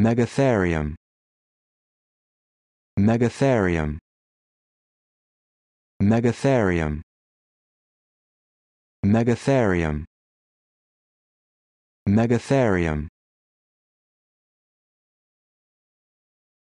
Megatherium Megatherium Megatherium Megatherium Megatherium